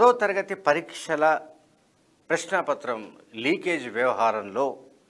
పదో తరగతి పరీక్షల ప్రశ్నపత్రం లీకేజ్ వ్యవహారంలో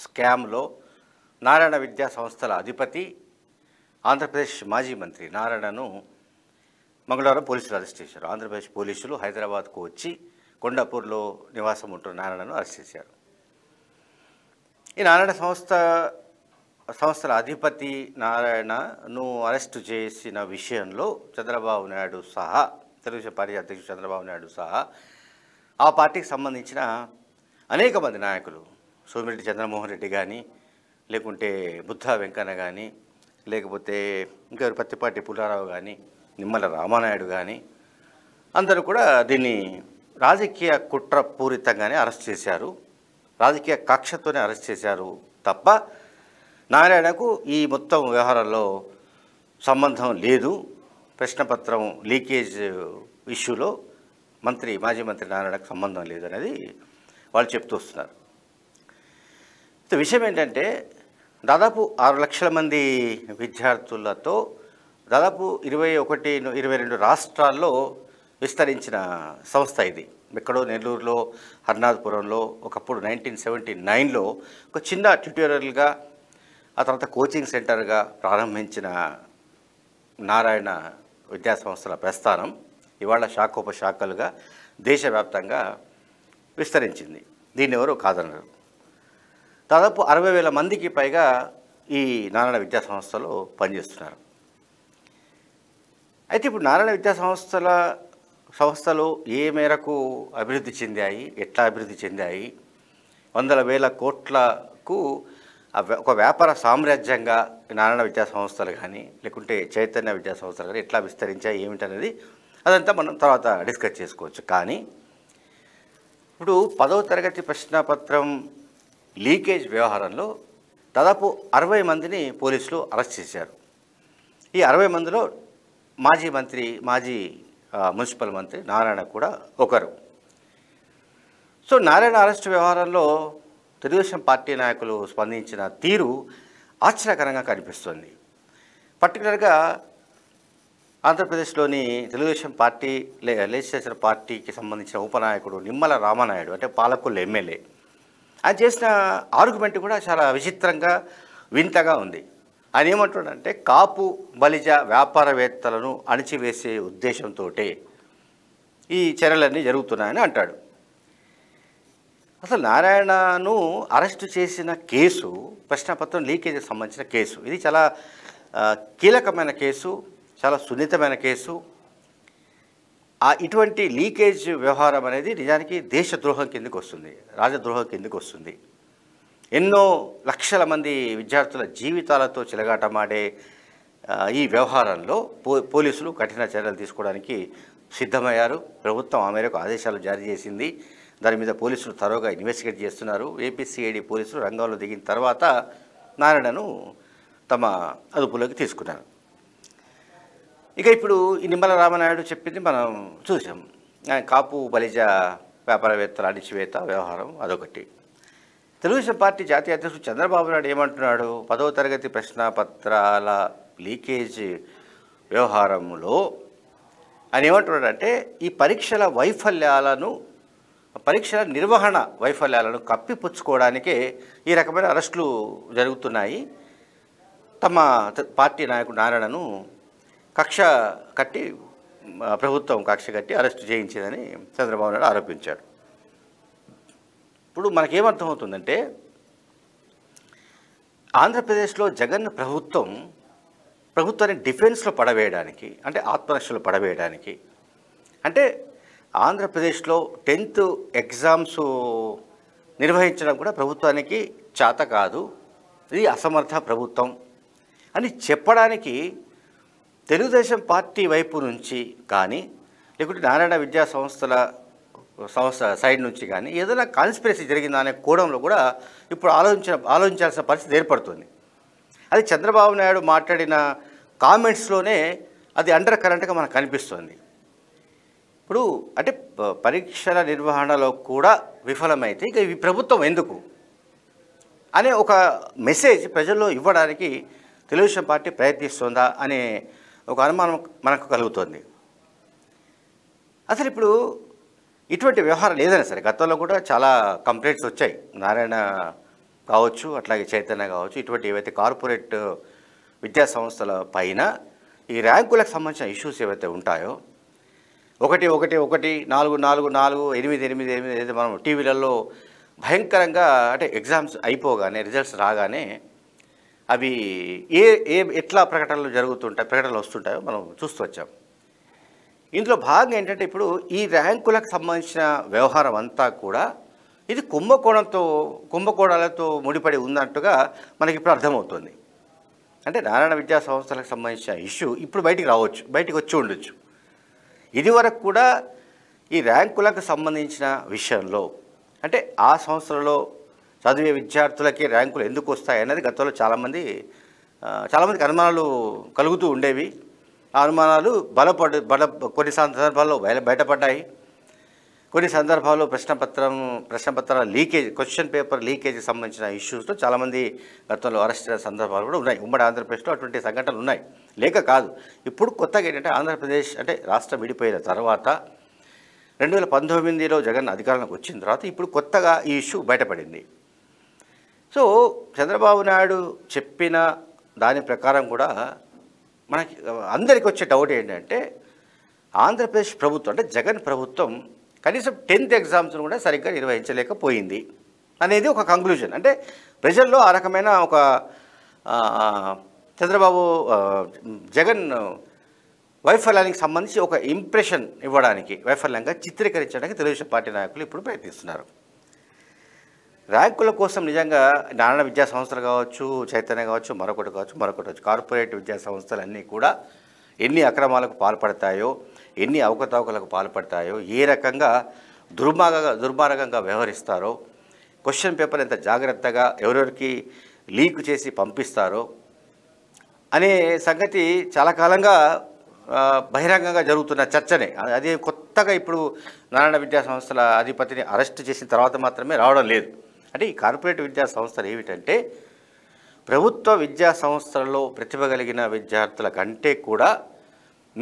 స్కామ్లో నారాయణ విద్యా సంస్థల అధిపతి ఆంధ్రప్రదేశ్ మాజీ మంత్రి నారాయణను మంగళవారం పోలీసులు అరెస్ట్ చేశారు ఆంధ్రప్రదేశ్ పోలీసులు హైదరాబాద్కు వచ్చి కొండాపూర్లో నివాసం ఉంటున్న నారాయణను అరెస్ట్ చేశారు ఈ నారాయణ సంస్థ సంస్థల అధిపతి నారాయణను అరెస్టు చేసిన విషయంలో చంద్రబాబు నాయుడు సహా తెలుగుదేశం పార్టీ అధ్యక్షుడు చంద్రబాబు నాయుడు సహా ఆ పార్టీకి సంబంధించిన అనేక మంది నాయకులు సోమిరెడ్డి చంద్రమోహన్ రెడ్డి కానీ లేకుంటే బుద్ధా వెంకన్న కానీ లేకపోతే ఇంకా పత్తిపాటి పుల్లారావు కానీ నిమ్మల రామానాయుడు కానీ అందరూ కూడా దీన్ని రాజకీయ కుట్రపూరితంగానే అరెస్ట్ చేశారు రాజకీయ కక్షతోనే అరెస్ట్ చేశారు తప్ప నారాయణకు ఈ మొత్తం వ్యవహారంలో సంబంధం లేదు ప్రశ్నపత్రం లీకేజ్ ఇష్యూలో మంత్రి మాజీ మంత్రి నారాయణకు సంబంధం లేదనేది వాళ్ళు చెప్తూ వస్తున్నారు విషయం ఏంటంటే దాదాపు ఆరు లక్షల మంది విద్యార్థులతో దాదాపు ఇరవై ఒకటి ఇరవై రెండు రాష్ట్రాల్లో విస్తరించిన సంస్థ ఇది ఎక్కడో నెల్లూరులో హర్నాథపురంలో ఒకప్పుడు నైన్టీన్ సెవెంటీ నైన్లో ఒక చిన్న ట్యూటోరియల్గా ఆ తర్వాత కోచింగ్ సెంటర్గా ప్రారంభించిన నారాయణ విద్యాసంస్థల ప్రస్థానం ఇవాళ శాఖోపశాఖలుగా దేశవ్యాప్తంగా విస్తరించింది దీన్ని ఎవరు కాదనరు దాదాపు అరవై వేల మందికి పైగా ఈ నారాయణ విద్యా సంస్థలు పనిచేస్తున్నారు అయితే ఇప్పుడు నారాయణ విద్యా సంస్థల సంస్థలు ఏ మేరకు అభివృద్ధి చెందాయి ఎట్లా అభివృద్ధి చెందాయి వందల వేల కోట్లకు ఒక వ్యాపార సామ్రాజ్యంగా నారాయణ విద్యా సంస్థలు కానీ లేకుంటే చైతన్య విద్యా సంస్థలు కానీ ఎట్లా విస్తరించాయి ఏమిటనేది అదంతా మనం తర్వాత డిస్కస్ చేసుకోవచ్చు కానీ ఇప్పుడు పదవ తరగతి ప్రశ్నపత్రం లీకేజ్ వ్యవహారంలో దాదాపు అరవై మందిని పోలీసులు అరెస్ట్ చేశారు ఈ అరవై మందిలో మాజీ మంత్రి మాజీ మున్సిపల్ మంత్రి నారాయణ కూడా ఒకరు సో నారాయణ అరెస్ట్ వ్యవహారంలో తెలుగుదేశం పార్టీ నాయకులు స్పందించిన తీరు ఆశ్చర్యకరంగా కనిపిస్తుంది పర్టికులర్గా ఆంధ్రప్రదేశ్లోని తెలుగుదేశం పార్టీ లెజిస్లేచర్ పార్టీకి సంబంధించిన ఉపనాయకుడు నిమ్మల రామనాయుడు అంటే పాలకుల ఎమ్మెల్యే ఆయన చేసిన ఆర్గ్యుమెంట్ కూడా చాలా విచిత్రంగా వింతగా ఉంది ఆయన ఏమంటున్నాడంటే కాపు బలిజ వ్యాపారవేత్తలను అణిచివేసే ఉద్దేశంతో ఈ చర్యలన్నీ జరుగుతున్నాయని అంటాడు అసలు నారాయణను అరెస్టు చేసిన కేసు ప్రశ్నపత్రం లీకేజ్కి సంబంధించిన కేసు ఇది చాలా కీలకమైన కేసు చాలా సున్నితమైన కేసు ఆ ఇటువంటి లీకేజ్ వ్యవహారం అనేది నిజానికి దేశద్రోహం కిందకు వస్తుంది రాజద్రోహం కిందకు వస్తుంది ఎన్నో లక్షల మంది విద్యార్థుల జీవితాలతో చిలగాటమాడే ఈ వ్యవహారంలో పోలీసులు కఠిన చర్యలు తీసుకోవడానికి సిద్ధమయ్యారు ప్రభుత్వం ఆ మేరకు ఆదేశాలు జారీ చేసింది దాని మీద పోలీసులు తరోగా ఇన్వెస్టిగేట్ చేస్తున్నారు ఏపీసీఐడి పోలీసులు రంగంలో దిగిన తర్వాత నారాయణను తమ అదుపులోకి తీసుకున్నారు ఇక ఇప్పుడు ఈ నిమ్మల రామనాయుడు చెప్పింది మనం చూసాం కాపు బలిజ వ్యాపారవేత్తల అణిచివేత వ్యవహారం అదొకటి తెలుగుదేశం పార్టీ జాతీయ అధ్యక్షుడు చంద్రబాబు నాయుడు ఏమంటున్నాడు పదవ తరగతి ప్రశ్న పత్రాల లీకేజ్ వ్యవహారంలో ఆయన ఏమంటున్నాడంటే ఈ పరీక్షల వైఫల్యాలను పరీక్షల నిర్వహణ వైఫల్యాలను కప్పిపుచ్చుకోవడానికే ఈ రకమైన అరెస్టులు జరుగుతున్నాయి తమ పార్టీ నాయకుడు నారాయణను కక్ష కట్టి ప్రభుత్వం కక్ష కట్టి అరెస్టు చేయించిందని చంద్రబాబు నాయుడు ఆరోపించాడు ఇప్పుడు మనకేమర్థమవుతుందంటే ఆంధ్రప్రదేశ్లో జగన్ ప్రభుత్వం ప్రభుత్వాన్ని డిఫెన్స్లో పడవేయడానికి అంటే ఆత్మరక్షలు పడవేయడానికి అంటే ఆంధ్రప్రదేశ్లో టెన్త్ ఎగ్జామ్స్ నిర్వహించడం కూడా ప్రభుత్వానికి చేత కాదు ఇది అసమర్థ ప్రభుత్వం అని చెప్పడానికి తెలుగుదేశం పార్టీ వైపు నుంచి కానీ లేకుంటే నారాయణ విద్యా సంస్థల సంస్థ సైడ్ నుంచి కానీ ఏదైనా కాన్స్పిరసీ జరిగిందా అనే కోణంలో కూడా ఇప్పుడు ఆలోచించిన ఆలోచించాల్సిన పరిస్థితి ఏర్పడుతుంది అది చంద్రబాబు నాయుడు మాట్లాడిన కామెంట్స్లోనే అది అండర్ కరెంట్గా మనకు కనిపిస్తుంది ఇప్పుడు అంటే పరీక్షల నిర్వహణలో కూడా విఫలమైతే ఇక ఈ ప్రభుత్వం ఎందుకు అనే ఒక మెసేజ్ ప్రజల్లో ఇవ్వడానికి తెలుగుదేశం పార్టీ ప్రయత్నిస్తుందా అనే ఒక అనుమానం మనకు కలుగుతుంది అసలు ఇప్పుడు ఇటువంటి వ్యవహారాలు ఏదైనా సరే గతంలో కూడా చాలా కంప్లైంట్స్ వచ్చాయి నారాయణ కావచ్చు అట్లాగే చైతన్య కావచ్చు ఇటువంటి ఏవైతే కార్పొరేట్ విద్యా సంస్థల పైన ఈ ర్యాంకులకు సంబంధించిన ఇష్యూస్ ఏవైతే ఉంటాయో ఒకటి ఒకటి ఒకటి నాలుగు నాలుగు నాలుగు ఎనిమిది ఎనిమిది ఎనిమిది అయితే మనం టీవీలలో భయంకరంగా అంటే ఎగ్జామ్స్ అయిపోగానే రిజల్ట్స్ రాగానే అవి ఏ ఏ ఎట్లా ప్రకటనలు జరుగుతుంటాయి ప్రకటనలు వస్తుంటాయో మనం చూస్తూ వచ్చాం ఇందులో భాగం ఏంటంటే ఇప్పుడు ఈ ర్యాంకులకు సంబంధించిన వ్యవహారం అంతా కూడా ఇది కుంభకోణంతో కుంభకోణాలతో ముడిపడి ఉందన్నట్టుగా మనకి ఇప్పుడు అర్థమవుతుంది అంటే నారాయణ విద్యా సంస్థలకు సంబంధించిన ఇష్యూ ఇప్పుడు బయటికి రావచ్చు బయటికి వచ్చి ఉండొచ్చు ఇదివరకు కూడా ఈ ర్యాంకులకు సంబంధించిన విషయంలో అంటే ఆ సంవత్సరంలో చదివే విద్యార్థులకి ర్యాంకులు ఎందుకు వస్తాయనేది గతంలో చాలామంది చాలామందికి అనుమానాలు కలుగుతూ ఉండేవి ఆ అనుమానాలు బలపడ బల కొన్ని సందర్భాల్లో బయటపడ్డాయి కొన్ని సందర్భాల్లో ప్రశ్నపత్రం ప్రశ్నపత్రాల లీకేజ్ క్వశ్చన్ పేపర్ లీకేజ్కి సంబంధించిన ఇష్యూస్లో చాలామంది గతంలో అరెస్ట్ అయిన సందర్భాలు కూడా ఉన్నాయి ఉమ్మడి ఆంధ్రప్రదేశ్లో అటువంటి సంఘటనలు ఉన్నాయి లేక కాదు ఇప్పుడు కొత్తగా ఏంటంటే ఆంధ్రప్రదేశ్ అంటే రాష్ట్రం విడిపోయిన తర్వాత రెండు వేల పంతొమ్మిదిలో జగన్ అధికారంలోకి వచ్చిన తర్వాత ఇప్పుడు కొత్తగా ఈ ఇష్యూ బయటపడింది సో చంద్రబాబు నాయుడు చెప్పిన దాని ప్రకారం కూడా మనకి అందరికి వచ్చే డౌట్ ఏంటంటే ఆంధ్రప్రదేశ్ ప్రభుత్వం అంటే జగన్ ప్రభుత్వం కనీసం టెన్త్ ఎగ్జామ్స్ను కూడా సరిగ్గా నిర్వహించలేకపోయింది అనేది ఒక కంక్లూజన్ అంటే ప్రజల్లో ఆ రకమైన ఒక చంద్రబాబు జగన్ వైఫల్యానికి సంబంధించి ఒక ఇంప్రెషన్ ఇవ్వడానికి వైఫల్యంగా చిత్రీకరించడానికి తెలుగుదేశం పార్టీ నాయకులు ఇప్పుడు ప్రయత్నిస్తున్నారు ర్యాంకుల కోసం నిజంగా నారాయణ విద్యా సంస్థలు కావచ్చు చైతన్య కావచ్చు మరొకటి కావచ్చు మరొకటి కార్పొరేట్ విద్యా సంస్థలన్నీ కూడా ఎన్ని అక్రమాలకు పాల్పడతాయో ఎన్ని అవకతవకలకు పాల్పడతాయో ఏ రకంగా దుర్మార్గంగా దుర్మార్గంగా వ్యవహరిస్తారో క్వశ్చన్ పేపర్ ఎంత జాగ్రత్తగా ఎవరెవరికి లీక్ చేసి పంపిస్తారో అనే సంగతి చాలా కాలంగా బహిరంగంగా జరుగుతున్న చర్చనే అది కొత్తగా ఇప్పుడు నారాయణ విద్యా సంస్థల అధిపతిని అరెస్ట్ చేసిన తర్వాత మాత్రమే రావడం లేదు అంటే ఈ కార్పొరేట్ విద్యా సంస్థలు ఏమిటంటే ప్రభుత్వ విద్యా సంస్థలలో ప్రతిభ కలిగిన విద్యార్థుల కంటే కూడా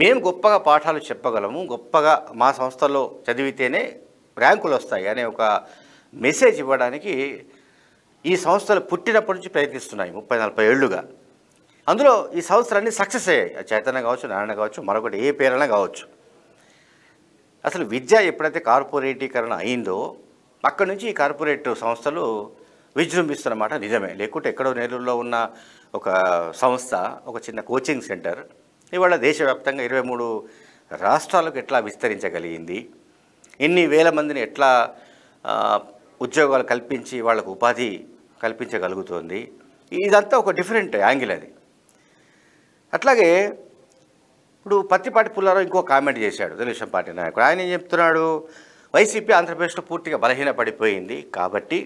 మేము గొప్పగా పాఠాలు చెప్పగలము గొప్పగా మా సంస్థలో చదివితేనే ర్యాంకులు వస్తాయి అనే ఒక మెసేజ్ ఇవ్వడానికి ఈ సంస్థలు పుట్టినప్పటి నుంచి ప్రయత్నిస్తున్నాయి ముప్పై నలభై ఏళ్ళుగా అందులో ఈ సంస్థలన్నీ సక్సెస్ అయ్యాయి చైతన్య కావచ్చు నారాయణ కావచ్చు మరొకటి ఏ పేరైనా కావచ్చు అసలు విద్య ఎప్పుడైతే కార్పొరేటీకరణ అయిందో అక్కడి నుంచి ఈ కార్పొరేట్ సంస్థలు విజృంభిస్తున్నమాట నిజమే లేకుంటే ఎక్కడో నెల్లూరులో ఉన్న ఒక సంస్థ ఒక చిన్న కోచింగ్ సెంటర్ ఇవాళ దేశవ్యాప్తంగా ఇరవై మూడు రాష్ట్రాలకు ఎట్లా విస్తరించగలిగింది ఇన్ని వేల మందిని ఎట్లా ఉద్యోగాలు కల్పించి వాళ్ళకు ఉపాధి కల్పించగలుగుతోంది ఇదంతా ఒక డిఫరెంట్ యాంగిల్ అది అట్లాగే ఇప్పుడు పత్తిపాటి పుల్లారావు ఇంకో కామెంట్ చేశాడు తెలుగుదేశం పార్టీ నాయకుడు ఆయన ఏం చెప్తున్నాడు వైసీపీ ఆంధ్రప్రదేశ్లో పూర్తిగా బలహీన పడిపోయింది కాబట్టి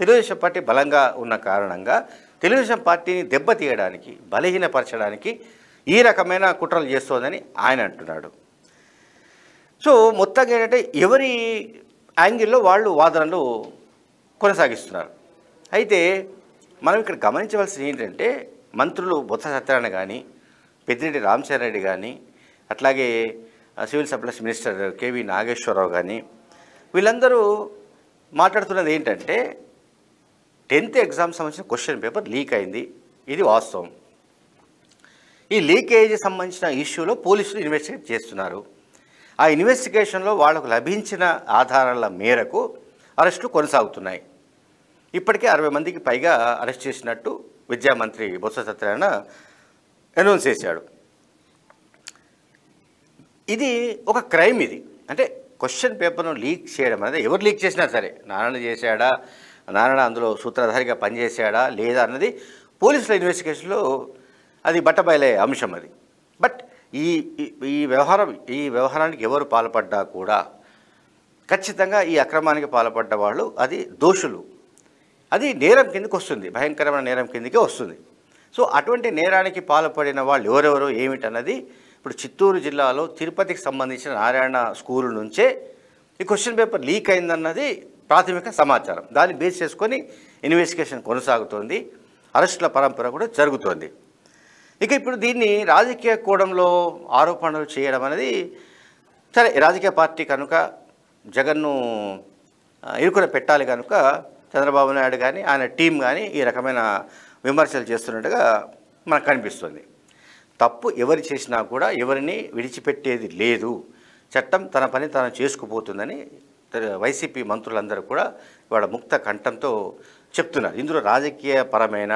తెలుగుదేశం పార్టీ బలంగా ఉన్న కారణంగా తెలుగుదేశం పార్టీని దెబ్బతీయడానికి బలహీనపరచడానికి ఈ రకమైన కుట్రలు చేస్తోందని ఆయన అంటున్నాడు సో మొత్తంగా ఏంటంటే ఎవరి యాంగిల్లో వాళ్ళు వాదనలు కొనసాగిస్తున్నారు అయితే మనం ఇక్కడ గమనించవలసింది ఏంటంటే మంత్రులు బొత్స సత్యనారాయణ కానీ పెద్దిరెడ్డి రామచంద్ర రెడ్డి కానీ అట్లాగే civil supplies minister KV Nageswara Rao కానీ వీళ్ళందరూ మాట్లాడుతున్నది ఏంటంటే టెన్త్ ఎగ్జామ్ సంబంధించిన క్వశ్చన్ పేపర్ లీక్ అయింది ఇది వాస్తవం ఈ లీకేజీ సంబంధించిన ఇష్యూలో పోలీసులు ఇన్వెస్టిగేట్ చేస్తున్నారు ఆ ఇన్వెస్టిగేషన్లో వాళ్లకు లభించిన ఆధారాల మేరకు అరెస్టులు కొనసాగుతున్నాయి ఇప్పటికే అరవై మందికి పైగా అరెస్ట్ చేసినట్టు విద్యామంత్రి బొత్స సత్యనారాయణ అనౌన్స్ చేశాడు ఇది ఒక క్రైమ్ ఇది అంటే క్వశ్చన్ పేపర్ను లీక్ చేయడం అనేది ఎవరు లీక్ చేసినా సరే నారాయణ చేశాడా నారాయణ అందులో సూత్రధారిగా పనిచేశాడా లేదా అన్నది పోలీసుల ఇన్వెస్టిగేషన్లో అది బట్టబయలే అంశం అది బట్ ఈ ఈ వ్యవహారం ఈ వ్యవహారానికి ఎవరు పాల్పడ్డా కూడా ఖచ్చితంగా ఈ అక్రమానికి పాల్పడ్డ వాళ్ళు అది దోషులు అది నేరం కిందకి వస్తుంది భయంకరమైన నేరం కిందకే వస్తుంది సో అటువంటి నేరానికి పాల్పడిన వాళ్ళు ఎవరెవరో ఏమిటన్నది ఇప్పుడు చిత్తూరు జిల్లాలో తిరుపతికి సంబంధించిన నారాయణ స్కూల్ నుంచే ఈ క్వశ్చన్ పేపర్ లీక్ అయిందన్నది ప్రాథమిక సమాచారం దాన్ని బేస్ చేసుకొని ఇన్వెస్టిగేషన్ కొనసాగుతోంది అరెస్టుల పరంపర కూడా జరుగుతోంది ఇక ఇప్పుడు దీన్ని రాజకీయ కోణంలో ఆరోపణలు చేయడం అనేది సరే రాజకీయ పార్టీ కనుక జగన్ను ఇరుకున పెట్టాలి కనుక చంద్రబాబు నాయుడు కానీ ఆయన టీం కానీ ఈ రకమైన విమర్శలు చేస్తున్నట్టుగా మనకు కనిపిస్తుంది తప్పు ఎవరు చేసినా కూడా ఎవరిని విడిచిపెట్టేది లేదు చట్టం తన పని తాను చేసుకుపోతుందని వైసీపీ మంత్రులందరూ కూడా ఇవాళ ముక్త కంఠంతో చెప్తున్నారు ఇందులో రాజకీయపరమైన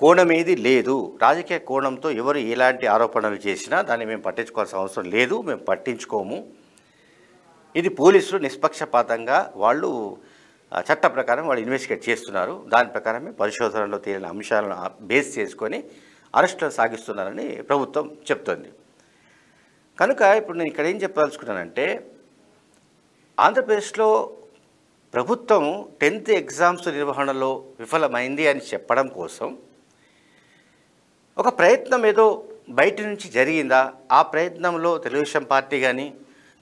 కోణమేది లేదు రాజకీయ కోణంతో ఎవరు ఎలాంటి ఆరోపణలు చేసినా దాన్ని మేము పట్టించుకోవాల్సిన అవసరం లేదు మేము పట్టించుకోము ఇది పోలీసులు నిష్పక్షపాతంగా వాళ్ళు చట్ట ప్రకారం వాళ్ళు ఇన్వెస్టిగేట్ చేస్తున్నారు దాని ప్రకారమే పరిశోధనలో తేలిన అంశాలను బేస్ చేసుకొని అరెస్టులు సాగిస్తున్నారని ప్రభుత్వం చెప్తోంది కనుక ఇప్పుడు నేను ఇక్కడ ఏం చెప్పదలుచుకున్నానంటే ఆంధ్రప్రదేశ్లో ప్రభుత్వం టెన్త్ ఎగ్జామ్స్ నిర్వహణలో విఫలమైంది అని చెప్పడం కోసం ఒక ప్రయత్నం ఏదో బయట నుంచి జరిగిందా ఆ ప్రయత్నంలో తెలుగుదేశం పార్టీ కానీ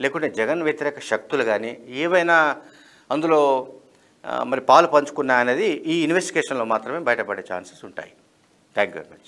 లేకుంటే జగన్ వ్యతిరేక శక్తులు కానీ ఏవైనా అందులో మరి పాలు పంచుకున్నా అనేది ఈ ఇన్వెస్టిగేషన్లో మాత్రమే బయటపడే ఛాన్సెస్ ఉంటాయి థ్యాంక్ యూ వెరీ మచ్